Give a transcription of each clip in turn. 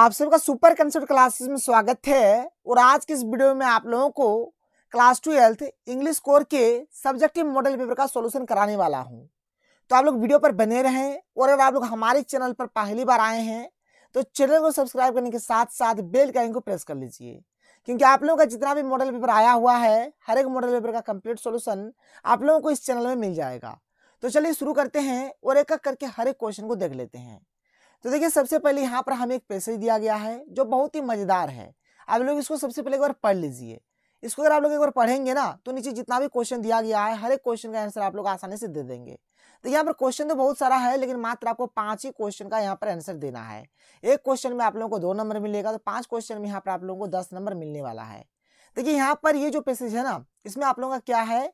आप सबका super Concept classes में स्वागत है और आज के इस वीडियो में आप लोगों को क्लास ट्वेल्थ इंग्लिश कोर के सब्जेक्टिव मॉडल पेपर का सॉल्यूशन कराने वाला हूं तो आप लोग वीडियो पर बने रहें और अगर आप लोग हमारे चैनल पर पहली बार आए हैं तो चैनल को सब्सक्राइब करने के साथ साथ बेल का को प्रेस कर लीजिए क्योंकि आप लोगों का जितना भी मॉडल पेपर आया हुआ है हर एक मॉडल पेपर का कम्प्लीट सोल्यूशन आप लोगों को इस चैनल में मिल जाएगा तो चलिए शुरू करते हैं और एक एक करके हर एक क्वेश्चन को देख लेते हैं तो देखिए सबसे पहले यहाँ पर हमें एक पैसेज दिया गया है जो बहुत ही मज़ेदार है आप लोग इसको सबसे पहले एक बार पढ़ लीजिए इसको अगर आप लोग एक बार पढ़ेंगे ना तो नीचे जितना भी क्वेश्चन दिया गया है हर एक क्वेश्चन का आंसर आप लोग आसानी से दे देंगे तो यहाँ पर क्वेश्चन तो बहुत सारा है लेकिन मात्र आपको पांच ही क्वेश्चन का यहाँ पर आंसर देना है एक क्वेश्चन में आप लोगों को दो नंबर मिलेगा तो पांच क्वेश्चन में यहाँ पर आप लोगों को दस नंबर मिलने वाला है देखिए यहाँ पर ये जो पैसेज है ना इसमें आप लोगों का क्या है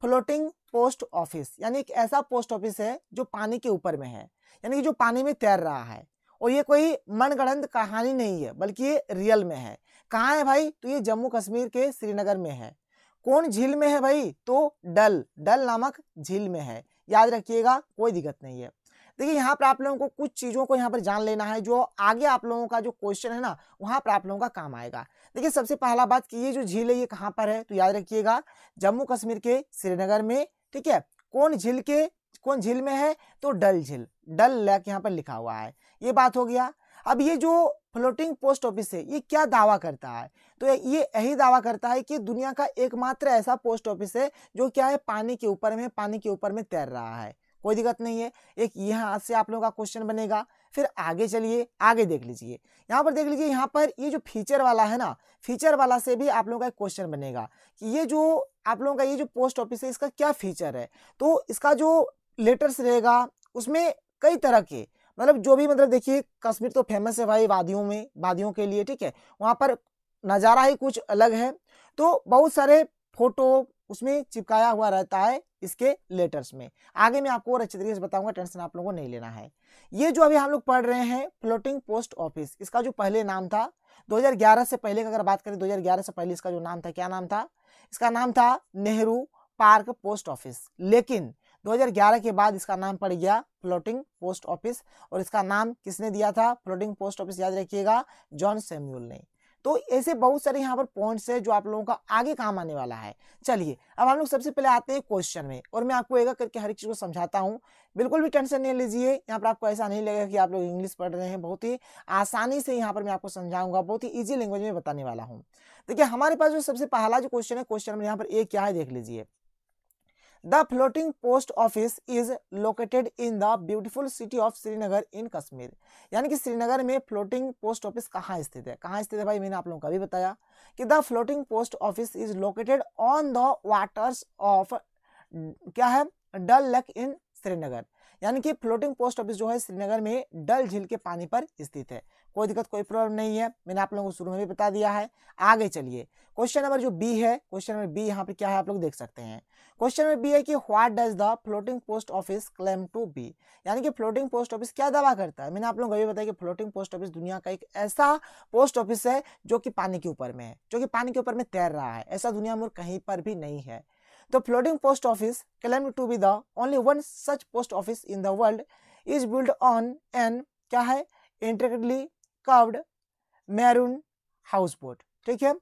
फ्लोटिंग पोस्ट ऑफिस यानी एक ऐसा पोस्ट ऑफिस है जो पानी के ऊपर में है यानी कि जो पानी में तैर रहा है और ये कोई मनगढ़ंत कहानी नहीं है बल्कि ये रियल में है कहाँ है भाई तो ये जम्मू कश्मीर के श्रीनगर में है कौन झील में है भाई तो डल डल नामक झील में है याद रखिएगा कोई दिक्कत नहीं है देखिए यहाँ पर आप लोगों को कुछ चीज़ों को यहाँ पर जान लेना है जो आगे आप लोगों का जो क्वेश्चन है ना वहाँ पर आप लोगों का काम आएगा देखिए सबसे पहला बात कि ये जो झील है ये कहाँ पर है तो याद रखिएगा जम्मू कश्मीर के श्रीनगर में ठीक है कौन झील के कौन झील में है तो डल झील डल लैक यहाँ पर लिखा हुआ है ये बात हो गया अब ये जो फ्लोटिंग पोस्ट ऑफिस है ये क्या दावा करता है तो ये यही दावा करता है कि दुनिया का एकमात्र ऐसा पोस्ट ऑफिस है जो क्या है पानी के ऊपर में पानी के ऊपर में तैर रहा है कोई दिक्कत नहीं है एक यहाँ से आप लोगों का क्वेश्चन बनेगा फिर आगे चलिए आगे देख लीजिए यहाँ पर देख लीजिए यहाँ पर ये जो फीचर वाला है ना फीचर वाला से भी आप लोगों का एक क्वेश्चन बनेगा कि ये जो आप लोगों का ये जो पोस्ट ऑफिस है इसका क्या फीचर है तो इसका जो लेटर्स रहेगा उसमें कई तरह के मतलब जो भी मतलब देखिए कश्मीर तो फेमस है भाई वादियों में वादियों के लिए ठीक है वहाँ पर नज़ारा ही कुछ अलग है तो बहुत सारे फोटो उसमें चिपकाया हुआ रहता है इसके लेटर्स में आगे मैं आपको और अच्छे तरीके से बताऊंगा टेंशन आप लोगों को नहीं लेना है ये जो अभी हम लोग पढ़ रहे हैं फ्लोटिंग पोस्ट ऑफिस इसका जो पहले नाम था 2011 से पहले अगर बात करें 2011 से पहले इसका जो नाम था क्या नाम था इसका नाम था नेहरू पार्क पोस्ट ऑफिस लेकिन 2011 के बाद इसका नाम पड़ गया फ्लोटिंग पोस्ट ऑफिस और इसका नाम किसने दिया था फ्लोटिंग पोस्ट ऑफिस याद रखिएगा जॉन सेम्यूल ने तो ऐसे बहुत सारे यहाँ पर पॉइंट्स है जो आप लोगों का आगे काम आने वाला है चलिए अब हम लोग सबसे पहले आते हैं क्वेश्चन में और मैं आपको एक करके हर एक चीज़ को समझाता हूँ बिल्कुल भी टेंशन नहीं लीजिए यहाँ पर आपको ऐसा नहीं लगेगा कि आप लोग इंग्लिश पढ़ रहे हैं बहुत ही आसानी से यहाँ पर मैं आपको समझाऊंगा बहुत ही ईजी लैंग्वेज में बताने वाला हूँ देखिए हमारे पास जो सबसे पहला जो क्वेश्चन है क्वेश्चन नंबर यहाँ पर एक क्या है देख लीजिए the floating post office is located in the beautiful city of Srinagar in Kashmir यानी कि श्रीनगर में फ्लोटिंग पोस्ट ऑफिस कहाँ स्थित है कहाँ स्थित है भाई मैंने आप लोगों को अभी बताया कि the floating post office is located on the waters of क्या है डल लेक इन श्रीनगर यानी कि फ्लोटिंग पोस्ट ऑफिस जो है श्रीनगर में डल झील के पानी पर स्थित है कोई दिक्कत कोई प्रॉब्लम नहीं है मैंने आप लोगों को शुरू में भी बता दिया है आगे चलिए क्वेश्चन नंबर जो बी है क्वेश्चन नंबर बी यहाँ पे क्या है आप लोग देख सकते हैं क्वेश्चन नंबर बी है कि what does the floating post office claim to be यानी कि फ्लोटिंग पोस्ट ऑफिस क्या दावा करता है मैंने आप लोगों को भी बताया कि फ्लोटिंग पोस्ट ऑफिस दुनिया का एक ऐसा पोस्ट ऑफिस है जो कि पानी के ऊपर में है जो कि पानी के ऊपर में तैर रहा है ऐसा दुनिया में कहीं पर भी नहीं है The floating post office, claimed to be the only one such post office in the world, is built on an क्या है intricately carved maroon houseboat. Boat ठीक है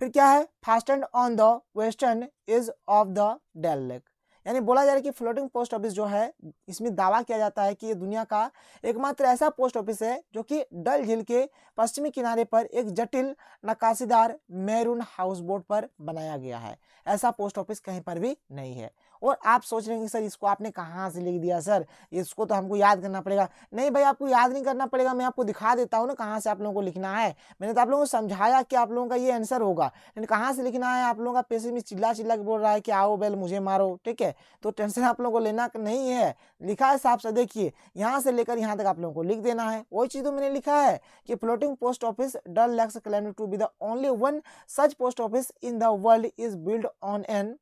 फिर क्या है fastened on the western edge of the Dal lake यानी बोला जा रहा है कि फ्लोटिंग पोस्ट ऑफिस जो है इसमें दावा किया जाता है कि ये दुनिया का एकमात्र ऐसा पोस्ट ऑफिस है जो कि डल झील के पश्चिमी किनारे पर एक जटिल नकाशीदार मैरून हाउस बोट पर बनाया गया है ऐसा पोस्ट ऑफिस कहीं पर भी नहीं है और आप सोच रहे हैं कि सर इसको आपने कहाँ से लिख दिया सर इसको तो हमको याद करना पड़ेगा नहीं भाई आपको याद नहीं करना पड़ेगा मैं आपको दिखा देता हूँ ना कहाँ से आप लोगों को लिखना है मैंने तो आप लोगों को समझाया कि आप लोगों का ये आंसर होगा लेकिन कहाँ से लिखना है आप लोगों का पैसे में चिल्ला चिल्ला के बोल रहा है कि आओ बैल मुझे मारो ठीक है तो टेंशन आप लोगों को लेना नहीं है लिखा है साफ से देखिए यहाँ से लेकर यहाँ तक आप लोगों को लिख देना है वही चीज़ तो मैंने लिखा है कि floating post office Dal lake's claim to be the only one such post office in the world is build on an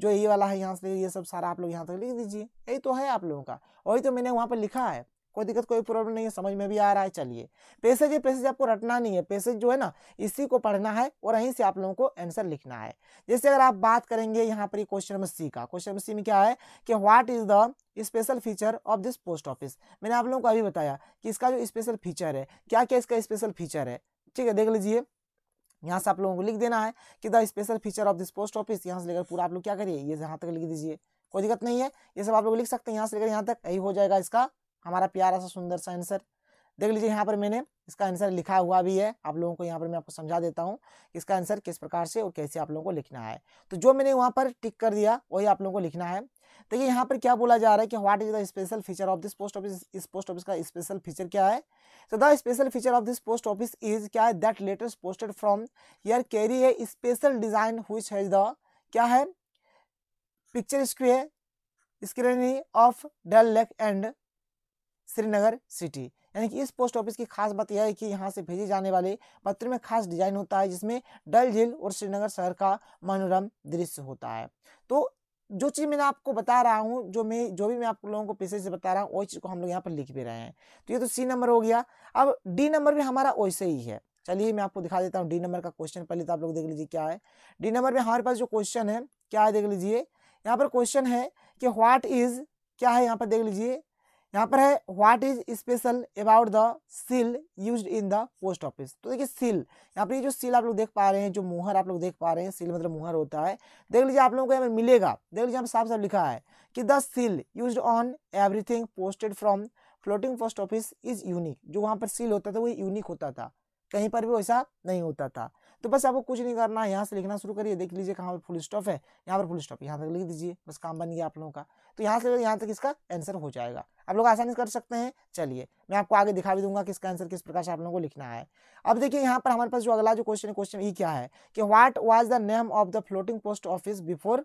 जो ये वाला है यहाँ से ये सब सारा आप लोग यहाँ तक लिख दीजिए यही तो है आप लोगों का वही तो मैंने वहाँ पर लिखा है कोई दिक्कत कोई प्रॉब्लम नहीं है समझ में भी आ रहा है चलिए पैसेज ये पैसेज आपको रटना नहीं है पैसेज जो है ना इसी को पढ़ना है और यहीं से आप लोगों को आंसर लिखना है जैसे अगर आप बात करेंगे यहाँ पर क्वेश्चन नंबर सी का क्वेश्चन नंबर सी में क्या है कि what is the special feature of this post office मैंने आप लोगों को अभी बताया कि इसका जो स्पेशल फीचर है क्या क्या इसका स्पेशल फीचर है ठीक है देख लीजिए यहाँ से आप लोगों को लिख देना है कि the special feature of this post office यहाँ से लेकर पूरा आप लोग क्या करिए ये यहाँ तक लिख दीजिए कोई दिक्कत नहीं है ये सब आप लोग लिख सकते हैं यहाँ से लेकर यहाँ तक यही हो जाएगा इसका हमारा प्यारा सा सुंदर सा आंसर देख लीजिए यहाँ पर मैंने इसका आंसर लिखा हुआ भी है आप लोगों को यहाँ पर मैं आपको समझा देता हूँ कि इसका आंसर किस प्रकार से और कैसे आप लोगों को लिखना है तो जो मैंने वहाँ पर टिक कर दिया वही आप लोगों को लिखना है देखिए तो यहाँ पर क्या बोला जा रहा है कि what is the special feature of this post office इस पोस्ट ऑफिस का स्पेशल फीचर क्या है तो the special feature of this post office is क्या है that letters posted from here carry a special design हुई हैज द क्या है picture square screen of Dal lake and Srinagar city यानी कि इस पोस्ट ऑफिस की खास बात यह है कि यहाँ से भेजे जाने वाले पत्र में खास डिजाइन होता है जिसमें डल झील और श्रीनगर शहर का मनोरम दृश्य होता है तो जो चीज़ मैंने आपको बता रहा हूँ जो मैं जो भी मैं आप लोगों को पैसे से बता रहा हूँ वही चीज़ को हम लोग यहाँ पर लिख भी रहे हैं तो ये तो सी नंबर हो गया अब डी नंबर भी हमारा वैसे ही है चलिए मैं आपको दिखा देता हूँ डी नंबर का क्वेश्चन पहले तो आप लोग देख लीजिए क्या है डी नंबर में हमारे पास जो क्वेश्चन है क्या है देख लीजिए यहाँ पर क्वेश्चन है कि व्हाट इज क्या है यहाँ पर देख लीजिए यहाँ पर है what is special about the seal use in the post office तो देखिए सील यहाँ पर ये जो सील आप लोग देख पा रहे हैं जो मुहर आप लोग देख पा रहे हैं सील मतलब मुहर होता है देख लीजिए आप लोगों को यहाँ पर मिलेगा देख लीजिए यहाँ साफ साफ लिखा है कि the seal use on everything posted from floating post office is unique जो वहाँ पर सील होता था वो यूनिक होता था कहीं पर भी वैसा नहीं होता था तो बस आपको कुछ नहीं करना है यहाँ से लिखना शुरू करिए देख लीजिए कहाँ पर फुल स्टॉप है यहाँ पर फुल स्टॉप यहाँ तक लिख दीजिए बस काम बन गया आप लोगों का तो यहाँ से यहाँ तक इसका आंसर हो जाएगा आप लोग आसानी से कर सकते हैं चलिए मैं आपको आगे दिखा भी दूंगा कि इसका आंसर किस प्रकार से आप लोगों को लिखना है अब देखिए यहाँ पर हमारे पास जो अगला जो क्वेश्चन क्वेश्चन ये क्या है कि what was the name of the floating post office before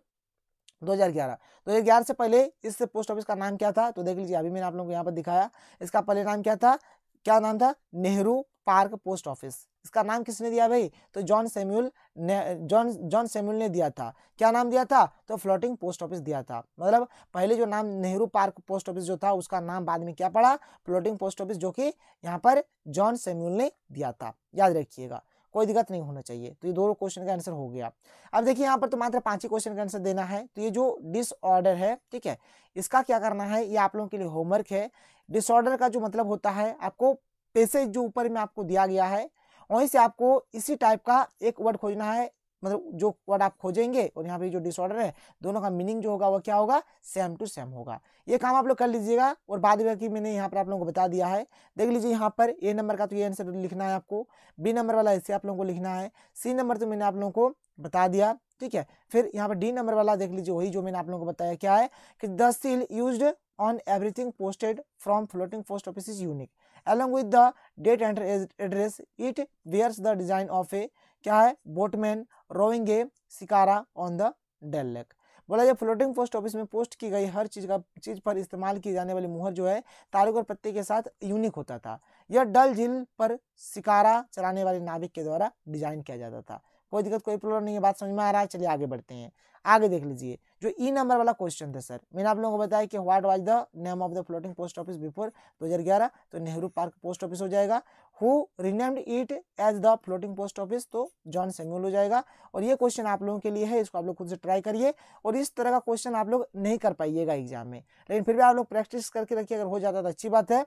2011 2011 से पहले इस पोस्ट ऑफिस का नाम क्या था तो देख लीजिए अभी मैंने आप लोगों को यहाँ पर दिखाया इसका पहले नाम क्या था क्या नाम था नेहरू पार्क पोस्ट ऑफिस इसका नाम किसने दिया भाई तो जॉन सेम्यूल ने जॉन जॉन सेम्यूल ने दिया था क्या नाम दिया था तो फ्लोटिंग पोस्ट ऑफिस दिया था मतलब पहले जो नाम नेहरू पार्क पोस्ट ऑफिस जो था उसका नाम बाद में क्या पड़ा फ्लोटिंग पोस्ट ऑफिस जो कि यहाँ पर जॉन सेम्यूल ने दिया था याद रखिएगा कोई दिक्कत नहीं होना चाहिए तो ये दोनों क्वेश्चन का आंसर हो गया अब देखिए यहाँ पर तो मात्र पांच ही क्वेश्चन का आंसर देना है तो ये जो डिसऑर्डर है ठीक है इसका क्या करना है ये आप लोगों के लिए होमवर्क है डिसऑर्डर का जो मतलब होता है आपको पेसेज जो ऊपर में आपको दिया गया है वहीं से आपको इसी टाइप का एक वर्ड खोजना है मतलब जो वर्ड आप खोजेंगे और यहाँ पे जो डिसऑर्डर है दोनों का मीनिंग जो होगा वो क्या होगा सेम टू सेम होगा ये काम आप लोग कर लीजिएगा और बाद में कि मैंने यहाँ पर आप लोगों को बता दिया है देख लीजिए यहाँ पर ए नंबर का तो ये आंसर लिखना है आपको बी नंबर वाला ऐसे आप लोगों को लिखना है सी नंबर तो मैंने आप लोगों को बता दिया ठीक है फिर यहाँ पर डी नंबर वाला देख लीजिए वही जो मैंने आप लोगों को बताया क्या है कि the seal use on everything posted from floating post office is unique along with the date and address it bears the design of a क्या है boatman rowing a shikara on the Dal lake बोला जब फ्लोटिंग पोस्ट ऑफिस में post की गई हर चीज़ का चीज़ पर इस्तेमाल की जाने वाली मुहर जो है तारुक और पत्ते के साथ यूनिक होता था यह डल झील पर शिकारा चलाने वाले नाविक के द्वारा डिजाइन किया जाता था कोई दिक्कत कोई प्रॉब्लम नहीं है बात समझ में आ रहा है चलिए आगे बढ़ते हैं आगे देख लीजिए जो ई e नंबर वाला क्वेश्चन था सर मैंने आप लोगों को बताया कि what was the name of the floating post office before 2011 तो नेहरू पार्क पोस्ट ऑफिस हो जाएगा who renamed it as the floating post office तो जॉन सेम्यूल हो जाएगा और ये क्वेश्चन आप लोगों के लिए है इसको आप लोग खुद से ट्राई करिए और इस तरह का क्वेश्चन आप लोग नहीं कर पाइएगा एग्जाम में लेकिन फिर भी आप लोग प्रैक्टिस करके रखिए अगर हो जाता तो अच्छी बात है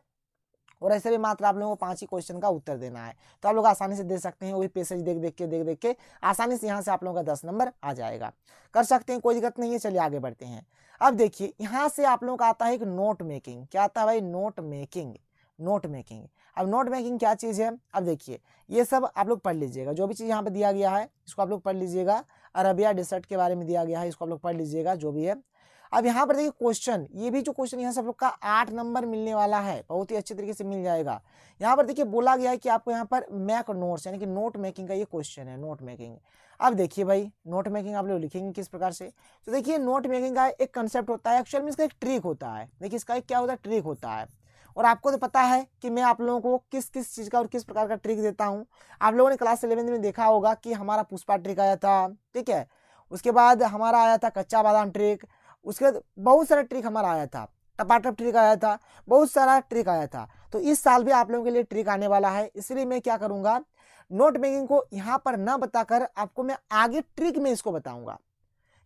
और ऐसे भी मात्र आप लोगों को पाँच ही क्वेश्चन का उत्तर देना है तो आप लोग आसानी से दे सकते हैं वही पेसेज देख देख के देख देख के आसानी से यहाँ से आप लोगों का दस नंबर आ जाएगा कर सकते हैं कोई दिक्कत नहीं है चलिए आगे बढ़ते हैं अब देखिए यहाँ से आप लोगों का आता है एक नोट मेकिंग क्या आता है भाई नोट मेकिंग नोट मेकिंग अब नोट मेकिंग क्या चीज़ है अब देखिए ये सब आप लोग पढ़ लीजिएगा जो भी चीज़ यहाँ पर दिया गया है इसको आप लोग पढ़ लीजिएगा अरबिया डिसर्ट के बारे में दिया गया है इसको आप लोग पढ़ लीजिएगा जो भी है अब यहाँ पर देखिए क्वेश्चन ये भी जो क्वेश्चन यहाँ सब लोग का आठ नंबर मिलने वाला है बहुत ही अच्छे तरीके से मिल जाएगा यहाँ पर देखिए बोला गया है कि आपको यहाँ पर मैक नोट्स यानी कि नोट मेकिंग का ये क्वेश्चन है नोट मेकिंग अब देखिए भाई नोट मेकिंग आप लोग लिखेंगे किस प्रकार से तो देखिए नोट मेकिंग का एक कंसेप्ट होता है एक्चुअल में इसका एक ट्रिक होता है देखिए इसका एक क्या होता है ट्रिक होता है और आपको तो पता है कि मैं आप लोगों को किस किस चीज़ का और किस प्रकार का ट्रिक देता हूँ आप लोगों ने क्लास इलेवेंथ में देखा होगा कि हमारा पुष्पा ट्रिक आया था ठीक है उसके बाद हमारा आया था कच्चा बादाम ट्रिक उसके बाद बहुत सारा ट्रिक हमारा आया था टपाटप ट्रिक आया था बहुत सारा ट्रिक आया था तो इस साल भी आप लोगों के लिए ट्रिक आने वाला है इसलिए मैं क्या करूँगा नोट मेकिंग को यहाँ पर ना बताकर आपको मैं आगे ट्रिक में इसको बताऊँगा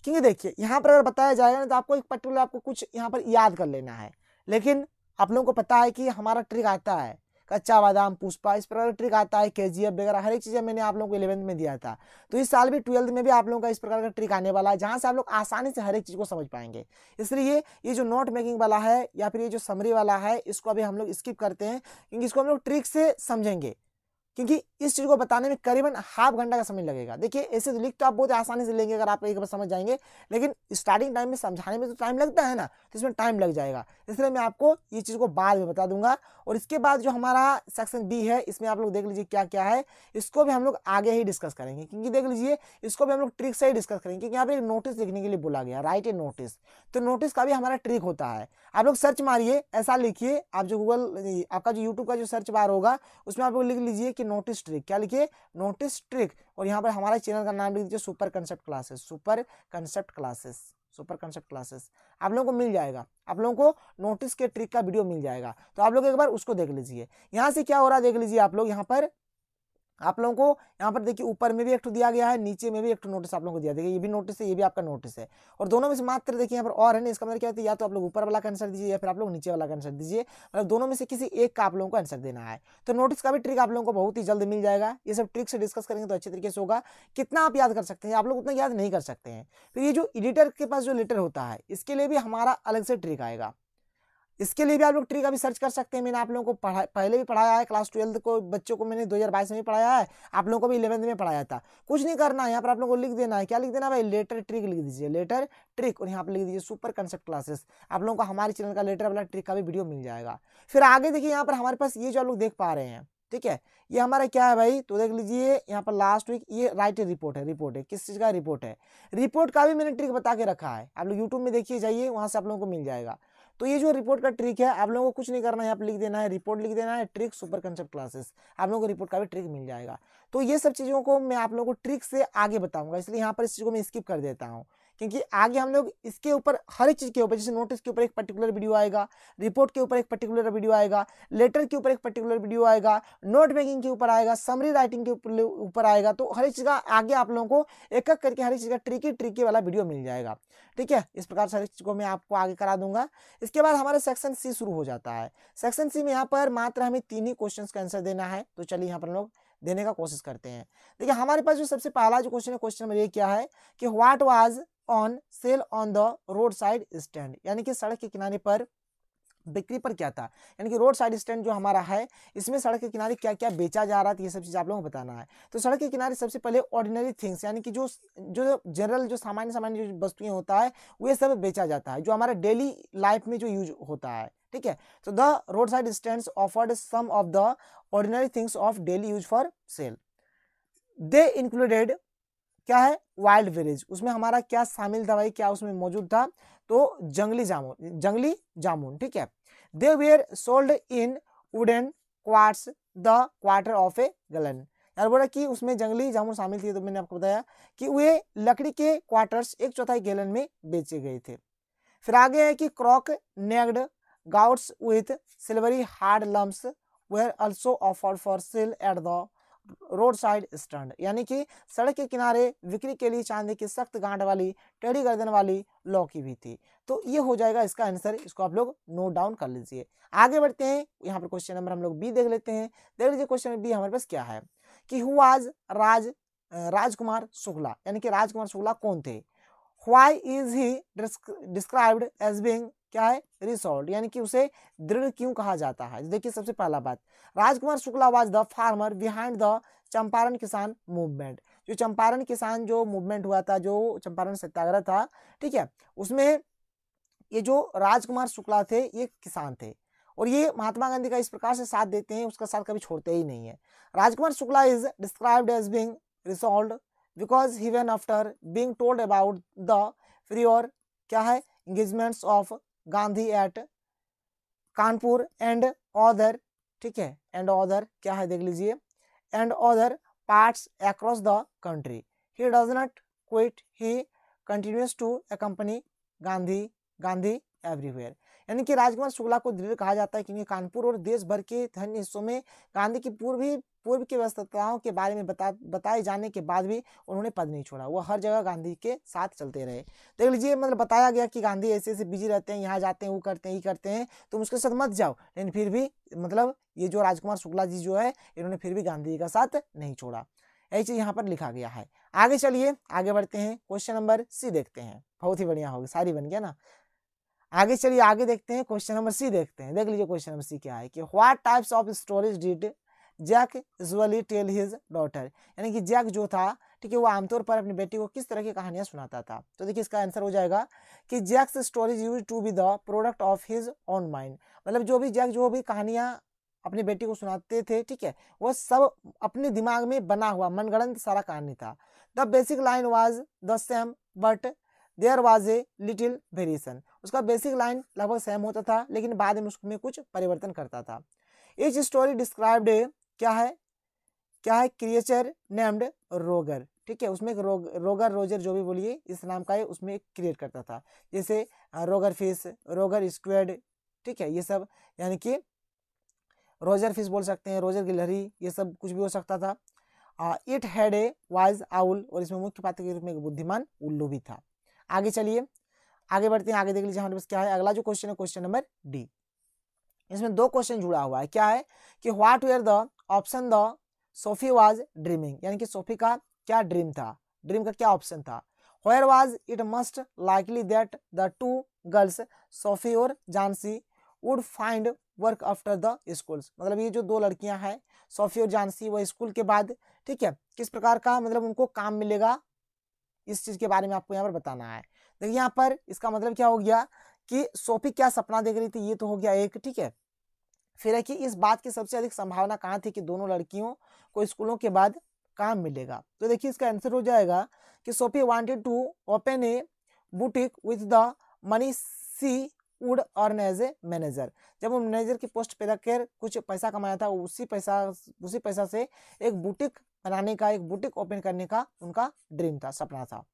क्योंकि देखिए यहाँ पर अगर बताया जाएगा ना तो आपको एक पर्टिकुलर आपको कुछ यहाँ पर याद कर लेना है लेकिन आप लोगों को पता है कि हमारा ट्रिक आता है कच्चा बादाम पुष्पा इस प्रकार ट्रिक आता है के वगैरह हर एक चीज़ें मैंने आप लोगों को इलेवंथ में दिया था तो इस साल भी ट्वेल्थ में भी आप लोगों का इस प्रकार का ट्रिक आने वाला है जहाँ से आप लोग आसानी से हर एक चीज़ को समझ पाएंगे इसलिए ये जो नोट मेकिंग वाला है या फिर ये जो समरी वाला है इसको अभी हम लोग स्किप करते हैं क्योंकि इसको हम लोग ट्रिक से समझेंगे क्योंकि इस चीज़ को बताने में करीबन हाफ घंटा का समय लगेगा देखिए ऐसे तो लिख तो आप बहुत आसानी से लेंगे अगर आप एक बार समझ जाएंगे लेकिन स्टार्टिंग टाइम में समझाने में तो टाइम लगता है ना तो इसमें टाइम लग जाएगा इसलिए मैं आपको ये चीज़ को बाद में बता दूंगा और इसके बाद जो हमारा सेक्शन बी है इसमें आप लोग देख लीजिए क्या क्या है इसको भी हम लोग आगे ही डिस्कस करेंगे क्योंकि देख लीजिए इसको भी हम लोग ट्रिक से ही डिस्कस करेंगे क्योंकि यहाँ पर एक नोटिस लिखने के लिए बोला गया राइट ए नोटिस तो नोटिस का भी हमारा ट्रिक होता है आप लोग सर्च मारिए ऐसा लिखिए आप जो गूगल आपका जो यूट्यूब का जो सर्च बार होगा उसमें आप लोग लिख लीजिए लिखिए नोटिस ट्रिक क्या लिखिए नोटिस ट्रिक और यहाँ पर हमारे चैनल का नाम लिख दीजिए Super Concept Classes Super Concept Classes Super Concept Classes आप लोगों को मिल जाएगा आप लोगों को नोटिस के ट्रिक का वीडियो मिल जाएगा तो आप लोग एक बार उसको देख लीजिए यहाँ से क्या हो रहा है देख लीजिए आप लोग यहाँ पर आप लोगों को यहाँ पर देखिए ऊपर में भी एक दिया गया है नीचे में भी एक नोटिस आप लोगों को दिया देखिए ये भी नोटिस है ये भी आपका नोटिस है और दोनों में से मात्र देखिए यहाँ पर और है ना इसका मतलब क्या होता है या तो आप लोग ऊपर वाला का आंसर दीजिए या फिर आप लोग नीचे वाला का आंसर दीजिए मतलब दोनों में से किसी एक का आप लोगों को आंसर देना है तो नोटिस का भी ट्रिक आप लोगों को बहुत ही जल्द मिल जाएगा ये सब ट्रिक से डिस्कस करेंगे तो अच्छे तरीके से होगा कितना आप याद कर सकते हैं आप लोग उतना याद नहीं कर सकते हैं फिर तो ये जो एडिटर के पास जो लेटर होता है इसके लिए भी हमारा अलग से ट्रिक आएगा इसके लिए भी आप लोग ट्रिक भी सर्च कर सकते हैं मैंने आप लोगों को पढ़ा पहले भी पढ़ाया है क्लास ट्वेल्थ को बच्चों को मैंने 2022 में भी पढ़ाया है आप लोगों को भी इलेवंथ में पढ़ाया था कुछ नहीं करना है यहाँ पर आप लोगों को लिख देना है क्या लिख देना भाई लेटर ट्रिक लिख दीजिए लेटर ट्रिक और यहाँ पर लिख दीजिए सुपर कंसेप्ट क्लासेस आप लोगों को हमारे चैनल का लेटर वाला ट्रिक का भी वीडियो मिल जाएगा फिर आगे देखिए यहाँ पर हमारे पास ये जो आप लोग देख पा रहे हैं ठीक है ये हमारा क्या है भाई तो देख लीजिए यहाँ पर लास्ट वीक ये राइट रिपोर्ट है रिपोर्ट है किस चीज़ का रिपोर्ट है रिपोर्ट का भी मैंने ट्रिक बता के रखा है आप लोग यूट्यूब में देखिए जाइए वहाँ से आप लोगों को मिल जाएगा तो ये जो रिपोर्ट का ट्रिक है आप लोगों को कुछ नहीं करना है यहाँ पर लिख देना है रिपोर्ट लिख देना है ट्रिक सुपर कंसेप्ट क्लासेस आप लोगों को रिपोर्ट का भी ट्रिक मिल जाएगा तो ये सब चीज़ों को मैं आप लोगों को ट्रिक से आगे बताऊंगा इसलिए यहाँ पर इस चीज़ को मैं स्किप कर देता हूँ क्योंकि आगे हम लोग इसके ऊपर हर एक चीज़ के ऊपर जैसे नोटिस के ऊपर एक पर्टिकुलर वीडियो आएगा रिपोर्ट के ऊपर एक पर्टिकुलर वीडियो आएगा लेटर के ऊपर एक पर्टिकुलर वीडियो आएगा नोट मेकिंग के ऊपर आएगा समरी राइटिंग के ऊपर आएगा तो हर एक चीज़ का आगे आप लोगों को एक एक करके हर एक चीज़ का ट्रिकी ट्रिकी वाला वीडियो मिल जाएगा ठीक है इस प्रकार से हर एक चीज़ को मैं आपको आगे करा दूंगा इसके बाद हमारा सेक्शन सी शुरू हो जाता है सेक्शन सी में यहाँ पर मात्र हमें तीन ही क्वेश्चन का आंसर देना है तो चलिए यहाँ पर लोग देने का कोशिश करते हैं देखिए हमारे पास जो सबसे पहला जो क्वेश्चन है क्वेश्चन नंबर ये क्या है कि what was on sale on the road side stand यानी कि सड़क के किनारे पर बिक्री पर क्या था यानी कि रोड साइड स्टैंड जो हमारा है इसमें सड़क के किनारे क्या क्या बेचा जा रहा था ये सब चीज़ आप लोगों को बताना है तो सड़क के किनारे सबसे पहले ऑर्डिनरी थिंग्स यानी कि जो जो जनरल जो सामान्य सामान्य जो वस्तुएं होता है वे सब बेचा जाता है जो हमारा डेली लाइफ में जो यूज होता है ठीक है तो the road side stand offered some of the ordinary things of daily use for sale they included क्या है वाइल्ड वेरेज उसमें हमारा क्या शामिल था भाई क्या उसमें मौजूद था तो जंगली जामुन जंगली जामुन ठीक है they were sold in wooden quarts the quarter of a gallon यार बोला कि उसमें जंगली जामुन शामिल थी तो मैंने आपको बताया कि वे लकड़ी के क्वार्टर्स एक चौथाई गैलन में बेचे गए थे फिर आगे है कि crook necked gourds with silvery hard lumps were also offered for sale at the road side stand यानी कि सड़क के किनारे बिक्री के लिए चांदी की सख्त गांठ वाली टेढ़ी गर्दन वाली लौकी भी थी तो ये हो जाएगा इसका आंसर इसको आप लोग नोट डाउन कर लीजिए आगे बढ़ते हैं यहाँ पर क्वेश्चन नंबर हम लोग बी देख लेते हैं देख लीजिए क्वेश्चन बी हमारे पास क्या है कि हुआज राज राजकुमार शुक्ला यानी कि राजकुमार शुक्ला कौन थे why is he described as being क्या है रिसोल्ट यानी कि उसे दृढ़ क्यों कहा जाता है तो देखिए सबसे पहला बात Rajkumar Shukla was the farmer behind the Champaran kisan movement जो चंपारण किसान जो मूवमेंट हुआ था जो चंपारण सत्याग्रह था ठीक है उसमें ये जो राजकुमार शुक्ला थे ये किसान थे और ये महात्मा गांधी का इस प्रकार से साथ देते हैं उसका साथ कभी छोड़ते ही नहीं है Rajkumar Shukla is described as being resolute because he when after being told about the free और क्या है engagements of Gandhi at Kanpur and other ठीक है एंड ऑदर क्या है देख लीजिए and other parts across the country he does not quit he continues to accompany Gandhi Gandhi everywhere यानी कि राजकुमार शुक्ला को दृढ़ कहा जाता है क्योंकि कानपुर और देश भर के धन्य हिस्सों में गांधी की पूर्वी पूर्व की व्यवस्थाओं के बारे में बता बताए जाने के बाद भी उन्होंने पद नहीं छोड़ा वह हर जगह गांधी के साथ चलते रहे देख लीजिए मतलब बताया गया कि गांधी ऐसे ऐसे बिजी रहते हैं यहाँ जाते हैं वो करते हैं ये करते हैं तुम उसके साथ मत जाओ लेकिन फिर भी मतलब ये जो राजकुमार शुक्ला जी जो है इन्होंने फिर भी गांधी का साथ नहीं छोड़ा यही चीज़ यहाँ पर लिखा गया है आगे चलिए आगे बढ़ते हैं क्वेश्चन नंबर सी देखते हैं बहुत ही बढ़िया होगी सारी बन गया ना आगे चलिए आगे देखते हैं क्वेश्चन नंबर सी देखते हैं देख लीजिए क्वेश्चन नंबर सी क्या है कि what types of stories did Jack usually tell his daughter यानी कि जैक जो था ठीक है वो आमतौर पर अपनी बेटी को किस तरह की कहानियाँ सुनाता था तो देखिए इसका आंसर हो जाएगा कि Jack's stories use to be the product of his own mind मतलब जो भी जैक जो भी कहानियाँ अपनी बेटी को सुनाते थे ठीक है वो सब अपने दिमाग में बना हुआ मनगणन सारा कहानी था the basic line was the same but there was a little variation उसका बेसिक लाइन लगभग सेम होता था लेकिन बाद में उसमें कुछ परिवर्तन करता था इच स्टोरी डिस्क्राइब्ड क्या है क्या है क्रिएचर नेम्ड रोगर ठीक है उसमें रोग रोगर रोजर जो भी बोलिए इस नाम का है उसमें क्रिएट करता था जैसे रोगर फिश रोगर स्क्वेड ठीक है ये सब यानी कि रोजर फिश बोल सकते हैं रोजर गिलहरी ये सब कुछ भी हो सकता था it had a wise owl और इसमें मुख्य पात्र के रूप में बुद्धिमान उल्लू भी था आगे चलिए आगे बढ़ते हैं आगे देख लीजिए हमारे पास क्या है अगला जो क्वेश्चन है क्वेश्चन नंबर डी इसमें दो क्वेश्चन जुड़ा हुआ है क्या है कि what were the option the Sophie was dreaming यानी कि सोफी का क्या ड्रीम था ड्रीम का क्या ऑप्शन था where was it most likely that the two girls Sophie और Jansie would find work after the schools मतलब ये जो दो लड़कियां हैं सोफी और जानसी वह स्कूल के बाद ठीक है किस प्रकार का मतलब उनको काम मिलेगा इस चीज़ के बारे में आपको यहाँ पर बताना है देखिए यहाँ पर इसका मतलब क्या हो गया कि सोफी क्या सपना देख रही थी ये तो हो गया एक ठीक है फिर है कि इस बात की सबसे अधिक संभावना कहाँ थी कि दोनों लड़कियों को स्कूलों के बाद काम मिलेगा तो देखिए इसका आंसर हो जाएगा कि Sophie wanted to open a boutique with the money she would earn as a manager जब वो मैनेजर की पोस्ट पे रखकर कुछ पैसा कमाया था उसी पैसा उसी पैसा से एक बुटीक बनाने का एक बुटीक ओपन करने का उनका ड्रीम था सपना था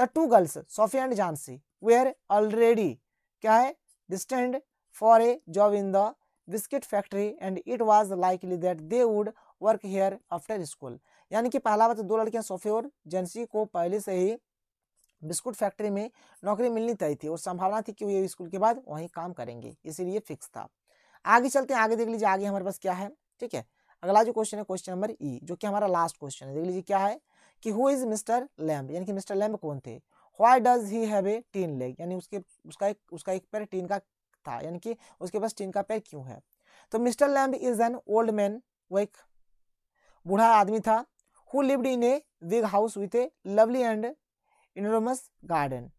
the two girls Sophie and Jansie were already क्या है destined for a job in the biscuit factory and it was likely that they would work here after school यानी कि पहला बात तो दो लड़कियां सोफे और जेंसी को पहले से ही बिस्कुट फैक्ट्री में नौकरी मिलनी तय थी और संभावना थी कि वे स्कूल के बाद वहीं काम करेंगे इसीलिए फिक्स था आगे चलते हैं आगे देख लीजिए आगे हमारे पास क्या है ठीक है अगला जो क्वेश्चन है क्वेश्चन नंबर ई जो कि हमारा लास्ट क्वेश्चन है देख लीजिए क्या है कि हु इज मिस्टर लैम्ब यानी कि मिस्टर लैम्ब कौन थे why does he have a tin leg यानी उसके उसका एक उसका एक पैर टीन का था यानी कि उसके पास टीन का पैर क्यों है तो Mr Lamb is an old man वो एक बूढ़ा आदमी था who lived in a big house with a lovely and enormous garden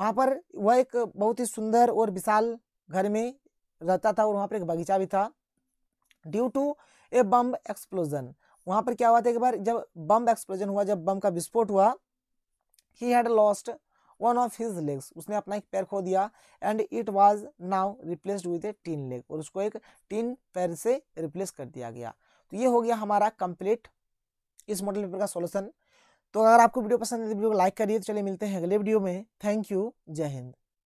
वहाँ पर वह एक बहुत ही सुंदर और विशाल घर में रहता था और वहाँ पर एक बगीचा भी था due to a bomb explosion वहाँ पर क्या हुआ था एक बार जब बम एक्सप्लोजन हुआ जब बम का विस्फोट हुआ he had lost one of his legs उसने अपना एक पैर खो दिया and it was now replaced with a tin leg और उसको एक टीन पैर से रिप्लेस कर दिया गया तो ये हो गया हमारा कंप्लीट इस मॉडल पेपर का सोल्यूशन तो अगर आपको वीडियो पसंद है तो वीडियो को लाइक करिए तो चलिए मिलते हैं अगले वीडियो में थैंक यू जय हिंद